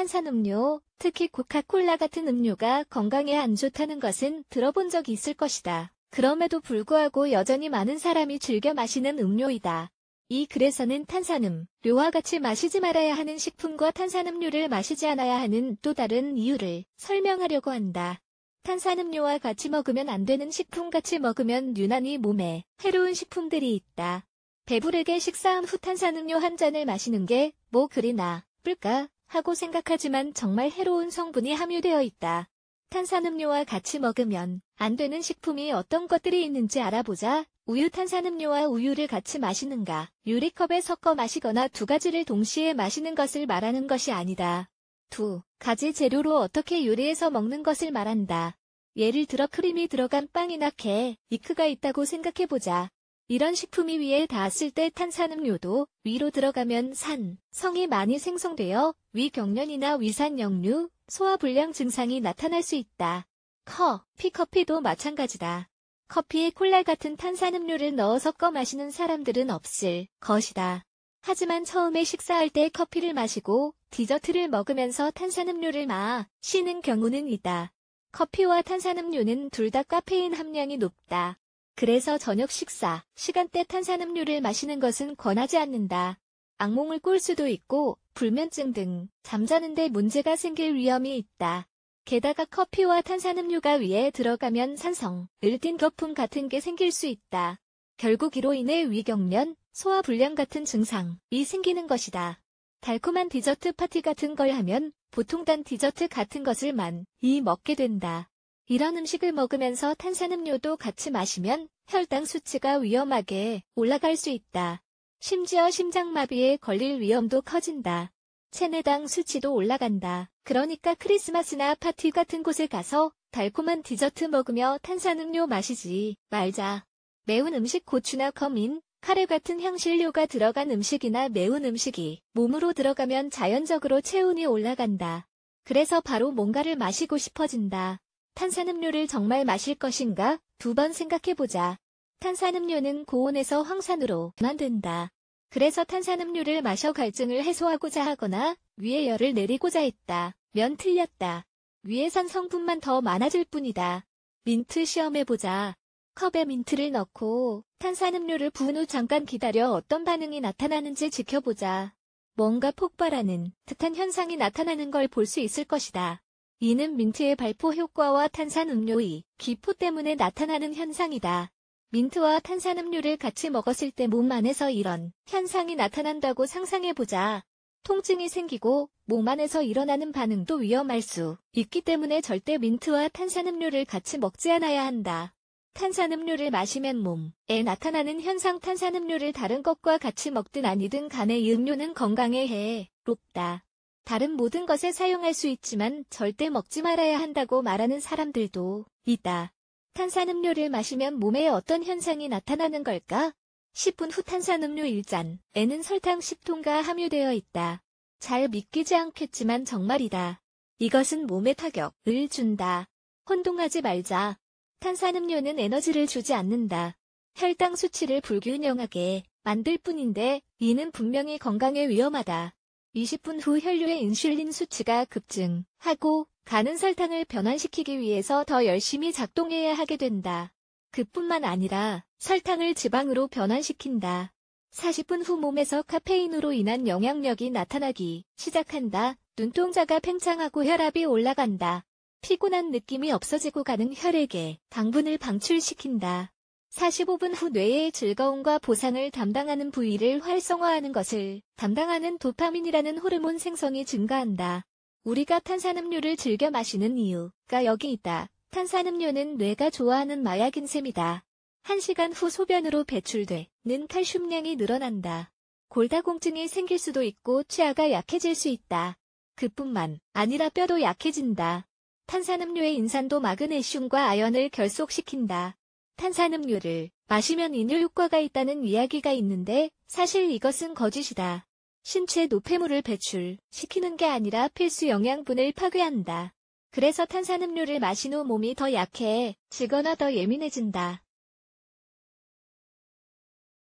탄산음료, 특히 코카콜라 같은 음료가 건강에 안 좋다는 것은 들어본 적이 있을 것이다. 그럼에도 불구하고 여전히 많은 사람이 즐겨 마시는 음료이다. 이 글에서는 탄산음료와 같이 마시지 말아야 하는 식품과 탄산음료를 마시지 않아야 하는 또 다른 이유를 설명하려고 한다. 탄산음료와 같이 먹으면 안 되는 식품 같이 먹으면 유난히 몸에 해로운 식품들이 있다. 배부르게 식사한 후 탄산음료 한 잔을 마시는 게 뭐 그리나 뿔까 하고 생각하지만 정말 해로운 성분이 함유되어 있다. 탄산음료와 같이 먹으면 안 되는 식품이 어떤 것들이 있는지 알아보자. 우유 탄산음료와 우유를 같이 마시는가, 유리컵에 섞어 마시거나 두 가지를 동시에 마시는 것을 말하는 것이 아니다. 두 가지 재료로 어떻게 요리해서 먹는 것을 말한다. 예를 들어 크림이 들어간 빵이나 케 이크가 있다고 생각해보자. 이런 식품이 위에 닿았을 때 탄산음료도 위로 들어가면 산, 성이 많이 생성되어 위경련이나 위산역류, 소화불량 증상이 나타날 수 있다. 커, 피커피도 마찬가지다. 커피에 콜라 같은 탄산음료를 넣어 섞어 마시는 사람들은 없을 것이다. 하지만 처음에 식사할 때 커피를 마시고 디저트를 먹으면서 탄산음료를 마시는 경우는 있다. 커피와 탄산음료는 둘 다 카페인 함량이 높다. 그래서 저녁 식사, 시간대 탄산음료를 마시는 것은 권하지 않는다. 악몽을 꿀 수도 있고 불면증 등 잠자는데 문제가 생길 위험이 있다. 게다가 커피와 탄산음료가 위에 들어가면 산성, 을딘 거품 같은 게 생길 수 있다. 결국 이로 인해 위경련, 소화불량 같은 증상이 생기는 것이다. 달콤한 디저트 파티 같은 걸 하면 보통 단 디저트 같은 것을 많이 먹게 된다. 이런 음식을 먹으면서 탄산음료도 같이 마시면 혈당 수치가 위험하게 올라갈 수 있다. 심지어 심장마비에 걸릴 위험도 커진다. 체내당 수치도 올라간다. 그러니까 크리스마스나 파티 같은 곳에 가서 달콤한 디저트 먹으며 탄산음료 마시지 말자. 매운 음식 고추나 커민, 카레 같은 향신료가 들어간 음식이나 매운 음식이 몸으로 들어가면 자연적으로 체온이 올라간다. 그래서 바로 뭔가를 마시고 싶어진다. 탄산음료를 정말 마실 것인가? 두 번 생각해보자. 탄산음료는 고온에서 황산으로 만든다. 그래서 탄산음료를 마셔 갈증을 해소하고자 하거나 위에 열을 내리고자 했다. 면 틀렸다. 위에 산 성분만 더 많아질 뿐이다. 민트 시험해보자. 컵에 민트를 넣고 탄산음료를 부은 후 잠깐 기다려 어떤 반응이 나타나는지 지켜보자. 뭔가 폭발하는 듯한 현상이 나타나는 걸 볼 수 있을 것이다. 이는 민트의 발포 효과와 탄산음료의 기포 때문에 나타나는 현상이다. 민트와 탄산음료를 같이 먹었을 때 몸 안에서 이런 현상이 나타난다고 상상해보자. 통증이 생기고 몸 안에서 일어나는 반응도 위험할 수 있기 때문에 절대 민트와 탄산음료를 같이 먹지 않아야 한다. 탄산음료를 마시면 몸에 나타나는 현상 탄산음료를 다른 것과 같이 먹든 아니든 간에 이 음료는 건강에 해롭다. 다른 모든 것에 사용할 수 있지만 절대 먹지 말아야 한다고 말하는 사람들도 있다. 탄산음료를 마시면 몸에 어떤 현상이 나타나는 걸까? 10분 후 탄산음료 1잔에는 설탕 1 0통과 함유되어 있다. 잘 믿기지 않겠지만 정말이다. 이것은 몸에 타격을 준다. 혼동하지 말자. 탄산음료는 에너지를 주지 않는다. 혈당 수치를 불균형하게 만들 뿐인데 이는 분명히 건강에 위험하다. 20분 후 혈류의 인슐린 수치가 급증하고 간은 설탕을 변환시키기 위해서 더 열심히 작동해야 하게 된다. 그뿐만 아니라 설탕을 지방으로 변환시킨다. 40분 후 몸에서 카페인으로 인한 영향력이 나타나기 시작한다. 눈동자가 팽창하고 혈압이 올라간다. 피곤한 느낌이 없어지고 가는 혈액에 당분을 방출시킨다. 45분 후 뇌의 즐거움과 보상을 담당하는 부위를 활성화하는 것을 담당하는 도파민이라는 호르몬 생성이 증가한다. 우리가 탄산음료를 즐겨 마시는 이유가 여기 있다. 탄산음료는 뇌가 좋아하는 마약인 셈이다. 1시간 후 소변으로 배출되는 칼슘량이 늘어난다. 골다공증이 생길 수도 있고 치아가 약해질 수 있다. 그뿐만 아니라 뼈도 약해진다. 탄산음료의 인산도 마그네슘과 아연을 결속시킨다. 탄산음료를 마시면 인뇨 효과가 있다는 이야기가 있는데 사실 이것은 거짓이다. 신체 노폐물을 배출시키는 게 아니라 필수 영양분을 파괴한다. 그래서 탄산음료를 마신 후 몸이 더 약해지거나 더 예민해진다.